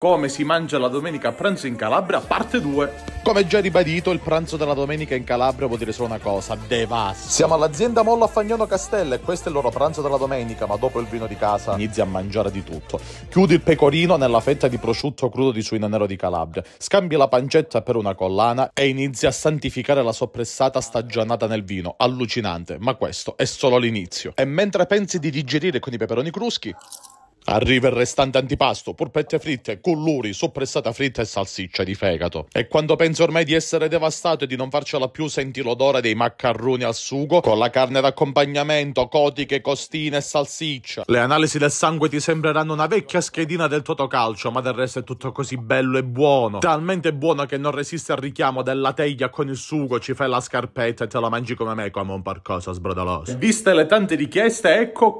Come si mangia la domenica a pranzo in Calabria, parte 2. Come già ribadito, il pranzo della domenica in Calabria vuol dire solo una cosa, devasto. Siamo all'azienda Molla a Fagnano Castello e questo è il loro pranzo della domenica, ma dopo il vino di casa inizi a mangiare di tutto. Chiudi il pecorino nella fetta di prosciutto crudo di suino nero di Calabria, scambi la pancetta per una collana e inizi a santificare la soppressata stagionata nel vino. Allucinante, ma questo è solo l'inizio. E mentre pensi di digerire con i peperoni cruschi... Arriva il restante antipasto, polpette fritte, colluri, soppressata fritta e salsiccia di fegato. E quando penso ormai di essere devastato e di non farcela più, senti l'odore dei maccarroni al sugo con la carne d'accompagnamento, cotiche, costine e salsiccia. Le analisi del sangue ti sembreranno una vecchia schedina del totocalcio, ma del resto è tutto così bello e buono. Talmente buono che non resiste al richiamo della teglia con il sugo, ci fai la scarpetta e te la mangi come me, come un parcoso sbrodoloso. Viste le tante richieste, ecco